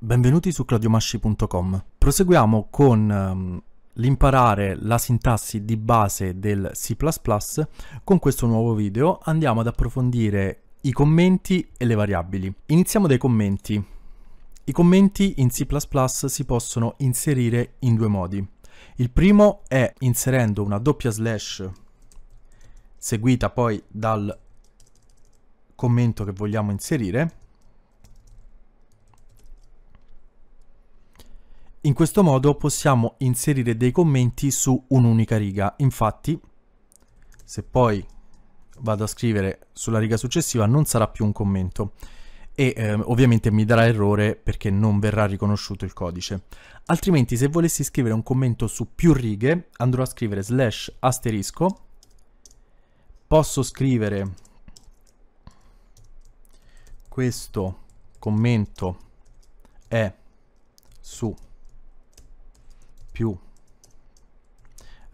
Benvenuti su cladiomasci.com. Proseguiamo con um, l'imparare la sintassi di base del C++. Con questo nuovo video andiamo ad approfondire i commenti e le variabili. Iniziamo dai commenti. I commenti in C++ si possono inserire in due modi. Il primo è inserendo una doppia slash seguita poi dal commento che vogliamo inserire In questo modo possiamo inserire dei commenti su un'unica riga. Infatti, se poi vado a scrivere sulla riga successiva non sarà più un commento e eh, ovviamente mi darà errore perché non verrà riconosciuto il codice. Altrimenti se volessi scrivere un commento su più righe andrò a scrivere slash asterisco, posso scrivere questo commento è su più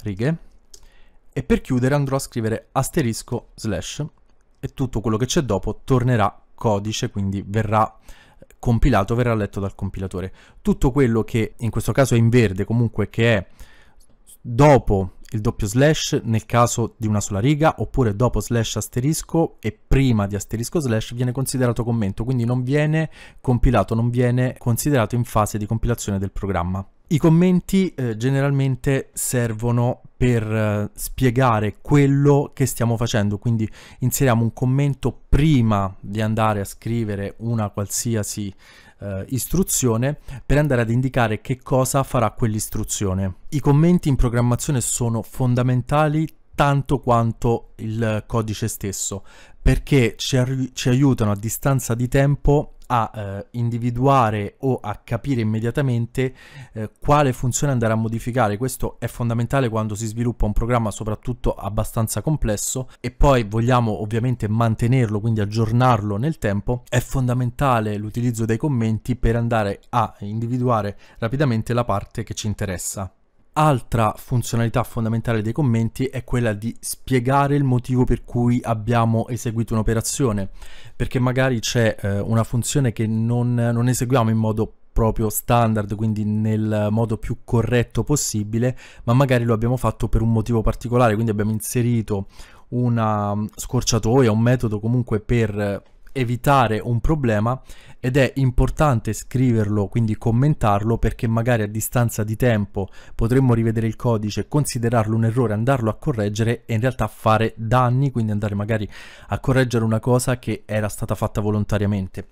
righe e per chiudere andrò a scrivere asterisco slash e tutto quello che c'è dopo tornerà codice, quindi verrà compilato, verrà letto dal compilatore. Tutto quello che in questo caso è in verde, comunque che è dopo il doppio slash nel caso di una sola riga oppure dopo slash asterisco e prima di asterisco slash viene considerato commento quindi non viene compilato non viene considerato in fase di compilazione del programma i commenti eh, generalmente servono per eh, spiegare quello che stiamo facendo, quindi inseriamo un commento prima di andare a scrivere una qualsiasi eh, istruzione per andare ad indicare che cosa farà quell'istruzione. I commenti in programmazione sono fondamentali tanto quanto il codice stesso perché ci, ci aiutano a distanza di tempo a eh, individuare o a capire immediatamente eh, quale funzione andare a modificare. Questo è fondamentale quando si sviluppa un programma soprattutto abbastanza complesso e poi vogliamo ovviamente mantenerlo, quindi aggiornarlo nel tempo. È fondamentale l'utilizzo dei commenti per andare a individuare rapidamente la parte che ci interessa. Altra funzionalità fondamentale dei commenti è quella di spiegare il motivo per cui abbiamo eseguito un'operazione, perché magari c'è eh, una funzione che non, non eseguiamo in modo proprio standard, quindi nel modo più corretto possibile, ma magari lo abbiamo fatto per un motivo particolare, quindi abbiamo inserito una mm, scorciatoia, un metodo comunque per evitare un problema ed è importante scriverlo, quindi commentarlo perché magari a distanza di tempo potremmo rivedere il codice, considerarlo un errore, andarlo a correggere e in realtà fare danni, quindi andare magari a correggere una cosa che era stata fatta volontariamente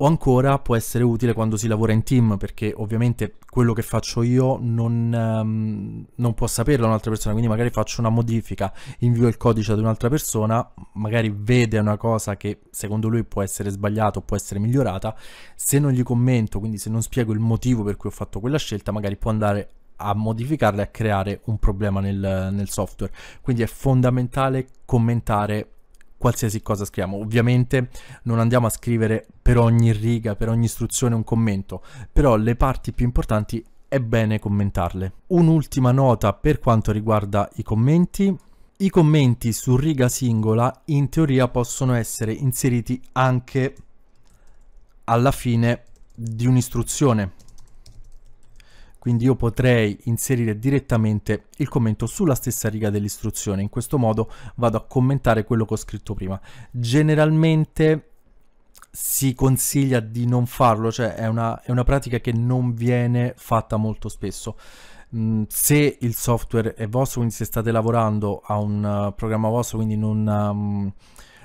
o ancora può essere utile quando si lavora in team, perché ovviamente quello che faccio io non, um, non può saperlo un'altra persona, quindi magari faccio una modifica, invio il codice ad un'altra persona, magari vede una cosa che secondo lui può essere sbagliata o può essere migliorata, se non gli commento, quindi se non spiego il motivo per cui ho fatto quella scelta, magari può andare a modificarla e a creare un problema nel, nel software. Quindi è fondamentale commentare qualsiasi cosa scriviamo. Ovviamente non andiamo a scrivere per ogni riga, per ogni istruzione un commento, però le parti più importanti è bene commentarle. Un'ultima nota per quanto riguarda i commenti. I commenti su riga singola in teoria possono essere inseriti anche alla fine di un'istruzione quindi io potrei inserire direttamente il commento sulla stessa riga dell'istruzione, in questo modo vado a commentare quello che ho scritto prima. Generalmente si consiglia di non farlo, cioè è una, è una pratica che non viene fatta molto spesso mm, se il software è vostro, quindi se state lavorando a un uh, programma vostro, quindi non, um,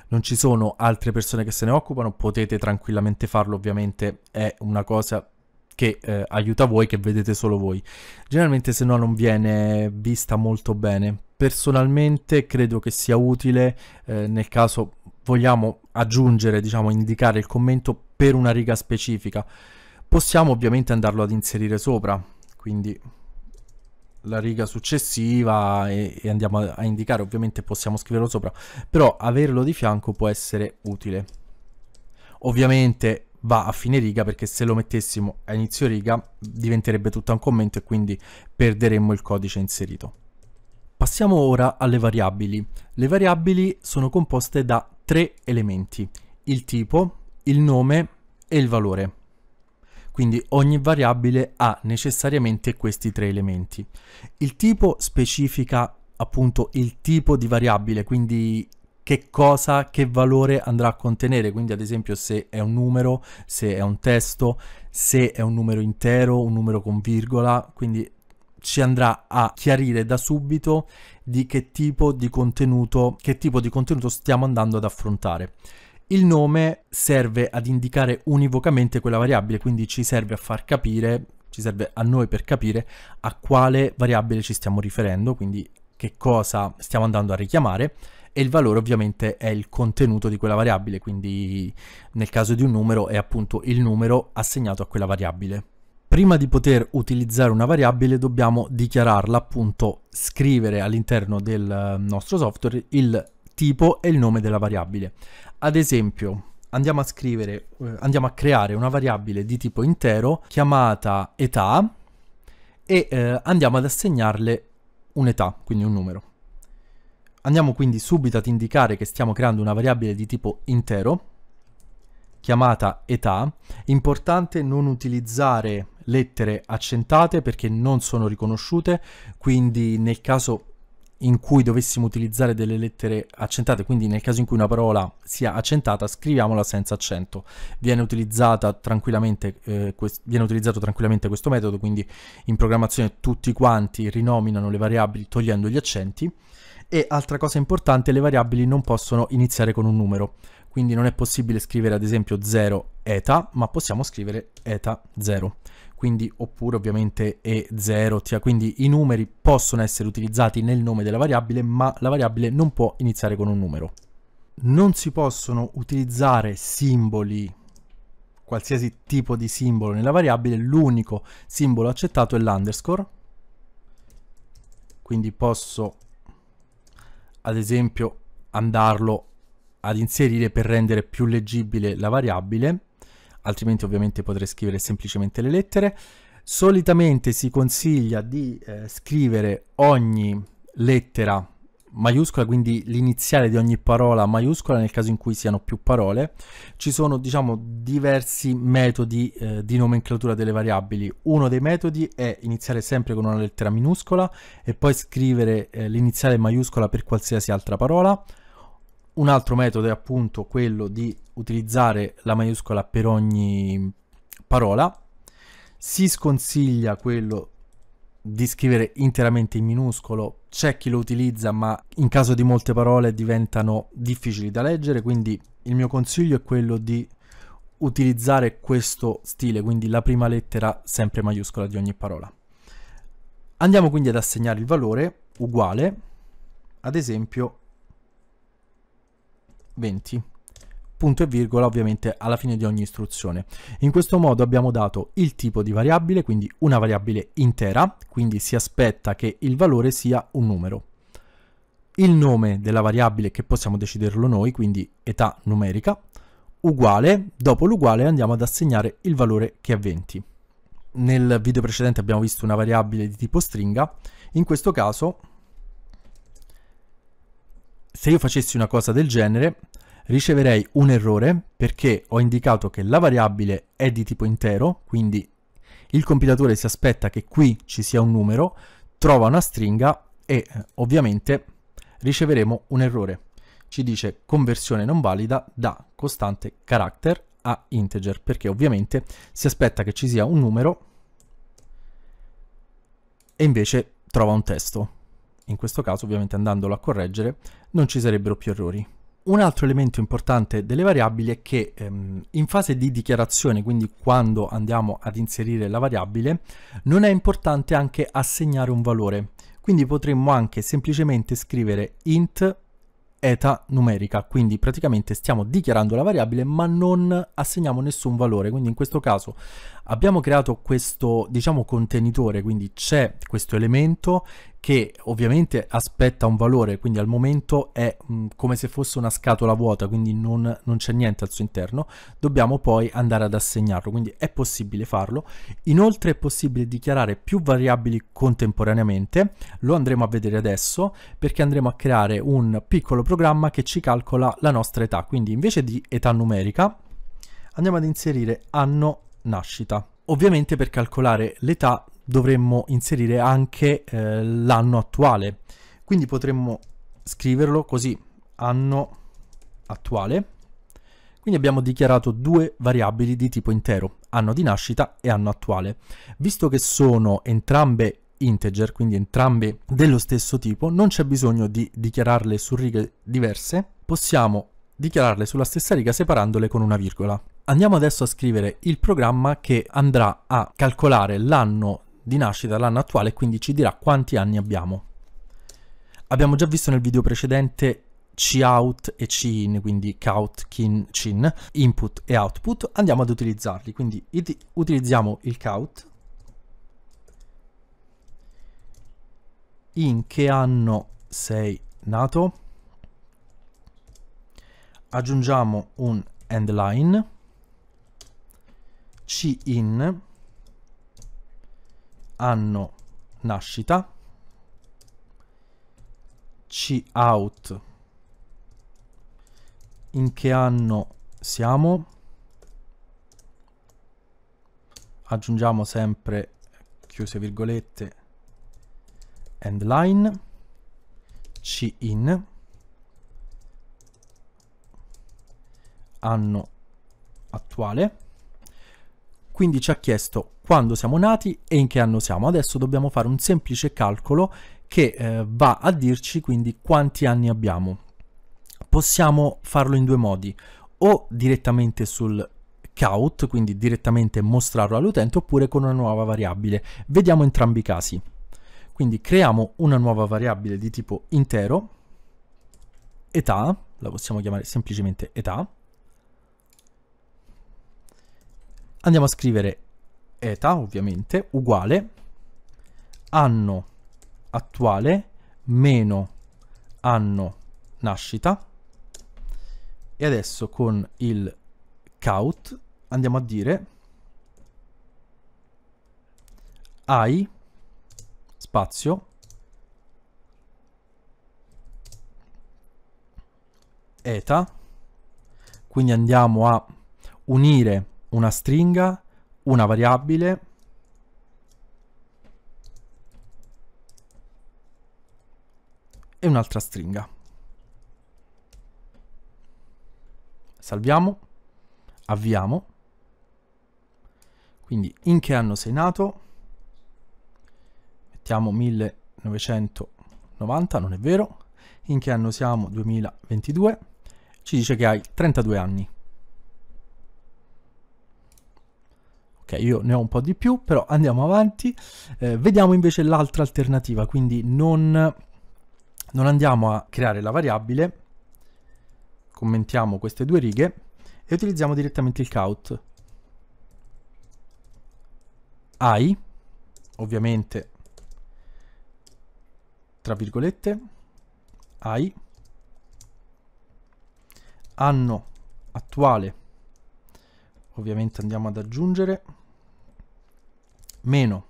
non, ci sono altre persone che se ne occupano, potete tranquillamente farlo, ovviamente è una cosa che eh, aiuta voi, che vedete solo voi. Generalmente se no non viene vista molto bene. Personalmente credo che sia utile eh, nel caso vogliamo aggiungere, diciamo, indicare il commento per una riga specifica. Possiamo ovviamente andarlo ad inserire sopra, quindi la riga successiva e, e andiamo a, a indicare, ovviamente possiamo scriverlo sopra, però averlo di fianco può essere utile. Ovviamente va a fine riga perché se lo mettessimo a inizio riga diventerebbe tutto un commento e quindi perderemmo il codice inserito. Passiamo ora alle variabili. Le variabili sono composte da tre elementi, il tipo, il nome e il valore. Quindi ogni variabile ha necessariamente questi tre elementi. Il tipo specifica appunto il tipo di variabile, quindi che cosa, che valore andrà a contenere, quindi ad esempio se è un numero, se è un testo, se è un numero intero, un numero con virgola, quindi ci andrà a chiarire da subito di che tipo di contenuto, che tipo di contenuto stiamo andando ad affrontare. Il nome serve ad indicare univocamente quella variabile, quindi ci serve a far capire, ci serve a noi per capire a quale variabile ci stiamo riferendo, quindi che cosa stiamo andando a richiamare e il valore ovviamente è il contenuto di quella variabile, quindi nel caso di un numero è appunto il numero assegnato a quella variabile. Prima di poter utilizzare una variabile dobbiamo dichiararla, appunto scrivere all'interno del eh, nostro software il tipo e il nome della variabile. Ad esempio, andiamo a scrivere, eh, andiamo a creare una variabile di tipo intero chiamata età e eh, andiamo ad assegnarle un'età, quindi un numero. Andiamo quindi subito ad indicare che stiamo creando una variabile di tipo intero, chiamata età. Importante non utilizzare lettere accentate perché non sono riconosciute, quindi nel caso in cui dovessimo utilizzare delle lettere accentate, quindi nel caso in cui una parola sia accentata, scriviamola senza accento. Viene, tranquillamente, eh, viene utilizzato tranquillamente questo metodo, quindi in programmazione tutti quanti rinominano le variabili togliendo gli accenti e altra cosa importante, le variabili non possono iniziare con un numero, quindi non è possibile scrivere ad esempio 0 eta, ma possiamo scrivere eta 0, quindi oppure ovviamente e0, quindi i numeri possono essere utilizzati nel nome della variabile, ma la variabile non può iniziare con un numero. Non si possono utilizzare simboli qualsiasi tipo di simbolo nella variabile, l'unico simbolo accettato è l'underscore, quindi posso ad esempio andarlo ad inserire per rendere più leggibile la variabile, altrimenti ovviamente potrei scrivere semplicemente le lettere. Solitamente si consiglia di eh, scrivere ogni lettera maiuscola, quindi l'iniziale di ogni parola maiuscola nel caso in cui siano più parole. Ci sono, diciamo, diversi metodi eh, di nomenclatura delle variabili. Uno dei metodi è iniziare sempre con una lettera minuscola e poi scrivere eh, l'iniziale maiuscola per qualsiasi altra parola. Un altro metodo è appunto quello di utilizzare la maiuscola per ogni parola. Si sconsiglia quello di scrivere interamente in minuscolo. C'è chi lo utilizza, ma in caso di molte parole diventano difficili da leggere, quindi il mio consiglio è quello di utilizzare questo stile, quindi la prima lettera sempre maiuscola di ogni parola. Andiamo quindi ad assegnare il valore uguale, ad esempio 20 punto e virgola ovviamente alla fine di ogni istruzione. In questo modo abbiamo dato il tipo di variabile, quindi una variabile intera, quindi si aspetta che il valore sia un numero. Il nome della variabile che possiamo deciderlo noi, quindi età numerica, uguale, dopo l'uguale andiamo ad assegnare il valore che è 20. Nel video precedente abbiamo visto una variabile di tipo stringa, in questo caso se io facessi una cosa del genere riceverei un errore perché ho indicato che la variabile è di tipo intero, quindi il compilatore si aspetta che qui ci sia un numero, trova una stringa e eh, ovviamente riceveremo un errore. Ci dice conversione non valida da costante character a integer, perché ovviamente si aspetta che ci sia un numero e invece trova un testo. In questo caso ovviamente andandolo a correggere non ci sarebbero più errori. Un altro elemento importante delle variabili è che ehm, in fase di dichiarazione, quindi quando andiamo ad inserire la variabile, non è importante anche assegnare un valore. Quindi potremmo anche semplicemente scrivere int eta numerica, quindi praticamente stiamo dichiarando la variabile ma non assegniamo nessun valore, quindi in questo caso abbiamo creato questo diciamo contenitore, quindi c'è questo elemento che ovviamente aspetta un valore, quindi al momento è mh, mm, come se fosse una scatola vuota, quindi non, non c'è niente al suo interno, dobbiamo poi andare ad assegnarlo, quindi è possibile farlo. Inoltre è possibile dichiarare più variabili contemporaneamente, lo andremo a vedere adesso, perché andremo a creare un piccolo programma che ci calcola la nostra età, quindi invece di età numerica andiamo ad inserire anno nascita. Ovviamente per calcolare l'età dovremmo inserire anche eh, l'anno attuale. Quindi potremmo scriverlo così, anno attuale. Quindi abbiamo dichiarato due variabili di tipo intero, anno di nascita e anno attuale. Visto che sono entrambe integer, quindi entrambe dello stesso tipo, non c'è bisogno di dichiararle su righe diverse, possiamo dichiararle sulla stessa riga separandole con una virgola. Andiamo adesso a scrivere il programma che andrà a calcolare l'anno di nascita l'anno attuale, quindi ci dirà quanti anni abbiamo. Abbiamo già visto nel video precedente cout e cin, quindi count, kin, cin, input e output, andiamo ad utilizzarli. Quindi utilizziamo il count, in che anno sei nato, aggiungiamo un end line, cin, anno nascita, cout in che anno siamo, aggiungiamo sempre chiuse virgolette end line cin anno attuale quindi ci ha chiesto quando siamo nati e in che anno siamo. Adesso dobbiamo fare un semplice calcolo che eh, va a dirci quindi quanti anni abbiamo. Possiamo farlo in due modi, o direttamente sul count, quindi direttamente mostrarlo all'utente, oppure con una nuova variabile. Vediamo entrambi i casi. Quindi creiamo una nuova variabile di tipo intero, età, la possiamo chiamare semplicemente età, andiamo a scrivere eta ovviamente uguale anno attuale meno anno nascita e adesso con il count andiamo a dire hai spazio eta quindi andiamo a unire una stringa, una variabile e un'altra stringa. Salviamo, avviamo. Quindi in che anno sei nato? Mettiamo 1990, non è vero. In che anno siamo? 2022. Ci dice che hai 32 anni. Ok, io ne ho un po' di più, però andiamo avanti. Eh, vediamo invece l'altra alternativa, quindi non, non andiamo a creare la variabile, commentiamo queste due righe e utilizziamo direttamente il count. I, ovviamente, tra virgolette, I, anno attuale ovviamente andiamo ad aggiungere meno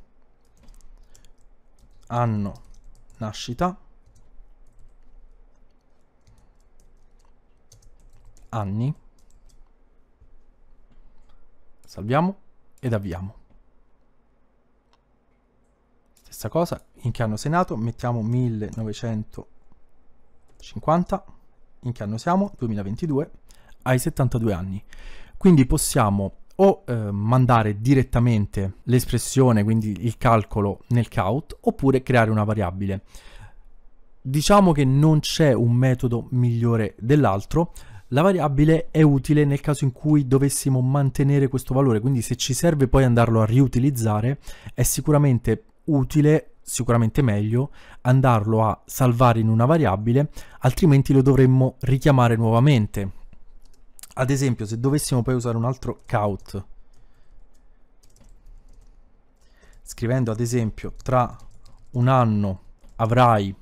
anno nascita anni salviamo ed avviamo stessa cosa in che anno sei nato mettiamo 1950 in che anno siamo 2022 hai 72 anni quindi possiamo o eh, mandare direttamente l'espressione, quindi il calcolo nel count, oppure creare una variabile. Diciamo che non c'è un metodo migliore dell'altro, la variabile è utile nel caso in cui dovessimo mantenere questo valore, quindi se ci serve poi andarlo a riutilizzare è sicuramente utile sicuramente meglio andarlo a salvare in una variabile, altrimenti lo dovremmo richiamare nuovamente ad esempio, se dovessimo poi usare un altro count, scrivendo ad esempio tra un anno avrai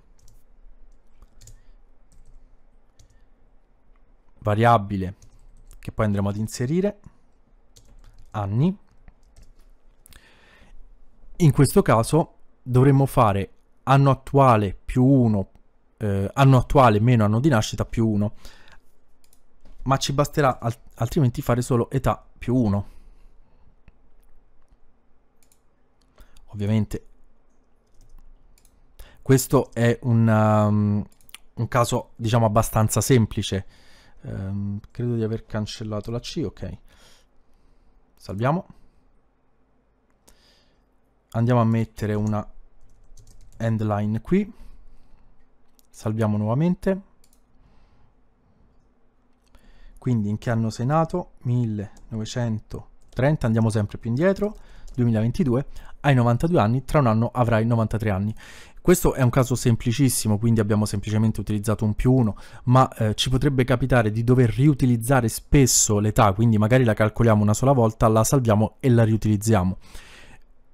variabile che poi andremo ad inserire anni in questo caso dovremmo fare anno attuale più 1 eh, anno attuale meno anno di nascita più 1 ma ci basterà alt altrimenti fare solo età più 1. Ovviamente questo è un, um, un caso diciamo abbastanza semplice. Um, credo di aver cancellato la C, ok. Salviamo. Andiamo a mettere una end line qui. Salviamo nuovamente. Quindi in che anno sei nato? 1930, andiamo sempre più indietro, 2022, hai 92 anni, tra un anno avrai 93 anni. Questo è un caso semplicissimo, quindi abbiamo semplicemente utilizzato un più uno, ma eh, ci potrebbe capitare di dover riutilizzare spesso l'età, quindi magari la calcoliamo una sola volta, la salviamo e la riutilizziamo.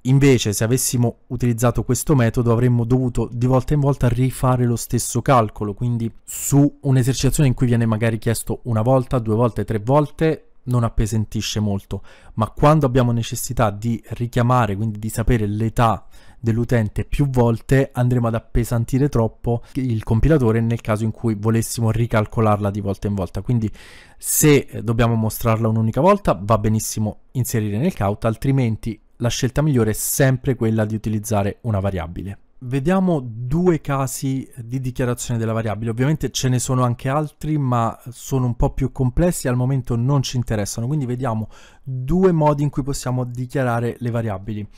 Invece, se avessimo utilizzato questo metodo, avremmo dovuto di volta in volta rifare lo stesso calcolo, quindi su un'esercitazione in cui viene magari chiesto una volta, due volte, tre volte, non appesantisce molto, ma quando abbiamo necessità di richiamare, quindi di sapere l'età dell'utente più volte, andremo ad appesantire troppo il compilatore nel caso in cui volessimo ricalcolarla di volta in volta. Quindi se dobbiamo mostrarla un'unica volta va benissimo inserire nel count, altrimenti la scelta migliore è sempre quella di utilizzare una variabile. Vediamo due casi di dichiarazione della variabile, ovviamente ce ne sono anche altri ma sono un po' più complessi al momento non ci interessano, quindi vediamo due modi in cui possiamo dichiarare le variabili.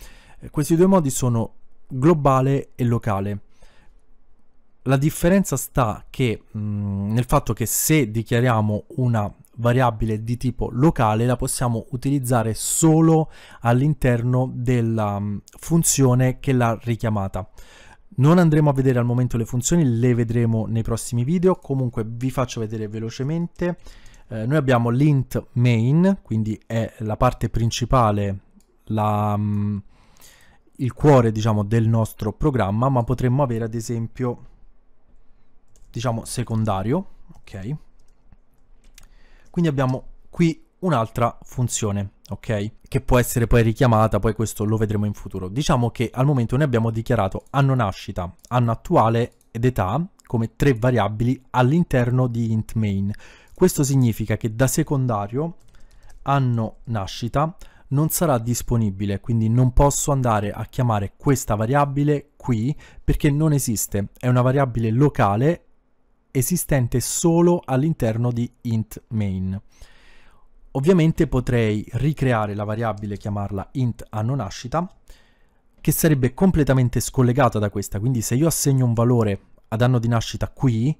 Eh, questi due modi sono globale e locale. La differenza sta che, mh, mm, nel fatto che se dichiariamo una variabile di tipo locale la possiamo utilizzare solo all'interno della mm, funzione che l'ha richiamata. Non andremo a vedere al momento le funzioni, le vedremo nei prossimi video, comunque vi faccio vedere velocemente. Eh, noi abbiamo l'int main, quindi è la parte principale, la, mm, il cuore diciamo, del nostro programma, ma potremmo avere ad esempio diciamo secondario, ok? Quindi abbiamo qui un'altra funzione, ok? Che può essere poi richiamata, poi questo lo vedremo in futuro. Diciamo che al momento noi abbiamo dichiarato anno nascita, anno attuale ed età come tre variabili all'interno di int main. Questo significa che da secondario anno nascita non sarà disponibile, quindi non posso andare a chiamare questa variabile qui perché non esiste, è una variabile locale esistente solo all'interno di int main. Ovviamente potrei ricreare la variabile e chiamarla int anno nascita, che sarebbe completamente scollegata da questa, quindi se io assegno un valore ad anno di nascita qui,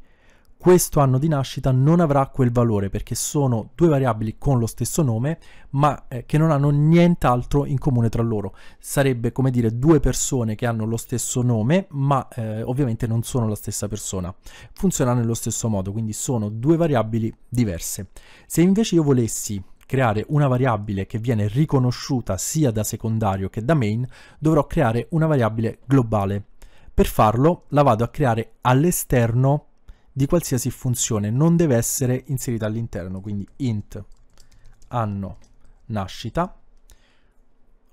questo anno di nascita non avrà quel valore perché sono due variabili con lo stesso nome ma eh, che non hanno nient'altro in comune tra loro. Sarebbe come dire due persone che hanno lo stesso nome ma eh, ovviamente non sono la stessa persona. Funziona nello stesso modo, quindi sono due variabili diverse. Se invece io volessi creare una variabile che viene riconosciuta sia da secondario che da main, dovrò creare una variabile globale. Per farlo la vado a creare all'esterno di qualsiasi funzione, non deve essere inserita all'interno, quindi int anno nascita.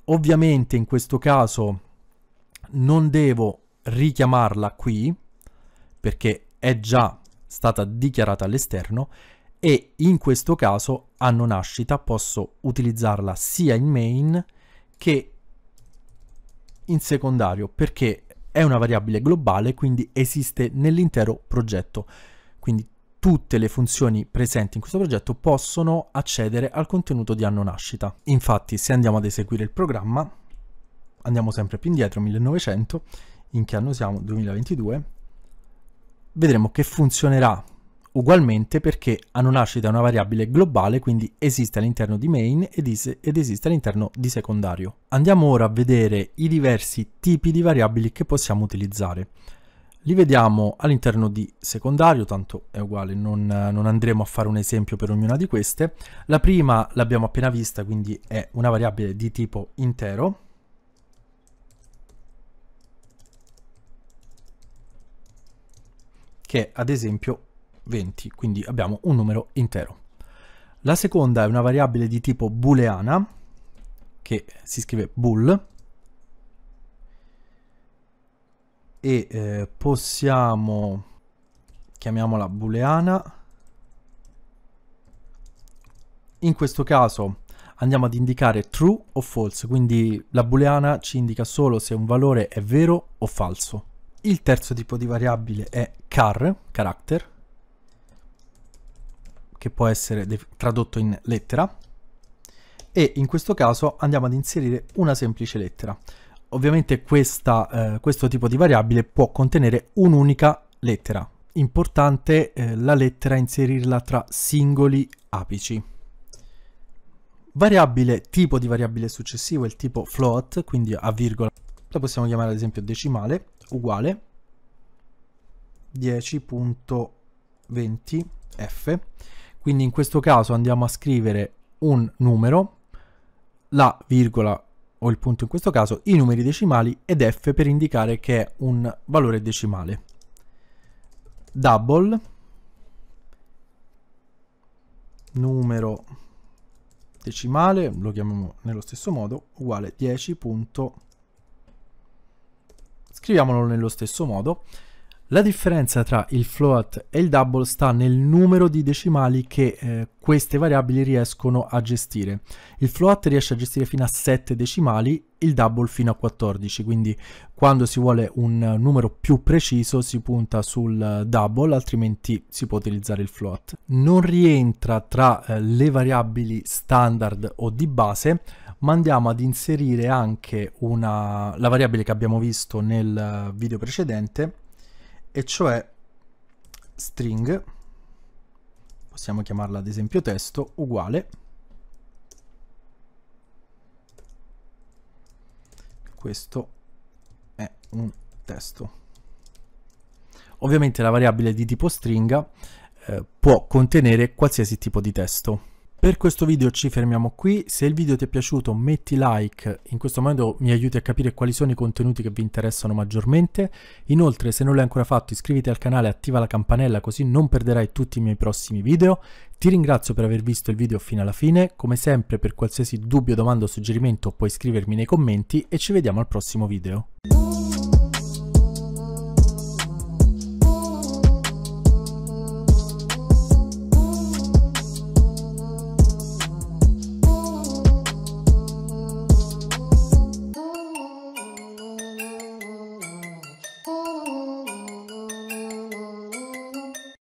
Ovviamente in questo caso non devo richiamarla qui perché è già stata dichiarata all'esterno e in questo caso anno nascita posso utilizzarla sia in main che in secondario perché è una variabile globale, quindi esiste nell'intero progetto. Quindi tutte le funzioni presenti in questo progetto possono accedere al contenuto di anno nascita. Infatti, se andiamo ad eseguire il programma, andiamo sempre più indietro, 1900, in che anno siamo? 2022, vedremo che funzionerà ugualmente perché hanno nascita una variabile globale, quindi esiste all'interno di main ed, is, ed esiste all'interno di secondario. Andiamo ora a vedere i diversi tipi di variabili che possiamo utilizzare. Li vediamo all'interno di secondario, tanto è uguale, non, non andremo a fare un esempio per ognuna di queste. La prima l'abbiamo appena vista, quindi è una variabile di tipo intero, che è ad esempio 20, quindi abbiamo un numero intero. La seconda è una variabile di tipo booleana, che si scrive bool, e eh, possiamo, chiamiamola booleana, in questo caso andiamo ad indicare true o false, quindi la booleana ci indica solo se un valore è vero o falso. Il terzo tipo di variabile è char, character, che può essere tradotto in lettera e in questo caso andiamo ad inserire una semplice lettera. Ovviamente questa, eh, questo tipo di variabile può contenere un'unica lettera. Importante eh, la lettera inserirla tra singoli apici. Variabile, tipo di variabile successivo è il tipo float, quindi a virgola. La possiamo chiamare ad esempio decimale, uguale 10.20f quindi in questo caso andiamo a scrivere un numero, la virgola o il punto in questo caso, i numeri decimali ed F per indicare che è un valore decimale. Double numero decimale, lo chiamiamo nello stesso modo, uguale 10. Punto, scriviamolo nello stesso modo. La differenza tra il float e il double sta nel numero di decimali che eh, queste variabili riescono a gestire. Il float riesce a gestire fino a 7 decimali, il double fino a 14, quindi quando si vuole un numero più preciso si punta sul double, altrimenti si può utilizzare il float. Non rientra tra eh, le variabili standard o di base, ma andiamo ad inserire anche una, la variabile che abbiamo visto nel eh, video precedente e cioè string, possiamo chiamarla ad esempio testo, uguale questo è un testo. Ovviamente la variabile di tipo stringa eh, può contenere qualsiasi tipo di testo. Per questo video ci fermiamo qui, se il video ti è piaciuto metti like, in questo modo mi aiuti a capire quali sono i contenuti che vi interessano maggiormente, inoltre se non l'hai ancora fatto iscriviti al canale e attiva la campanella così non perderai tutti i miei prossimi video, ti ringrazio per aver visto il video fino alla fine, come sempre per qualsiasi dubbio, domanda o suggerimento puoi scrivermi nei commenti e ci vediamo al prossimo video.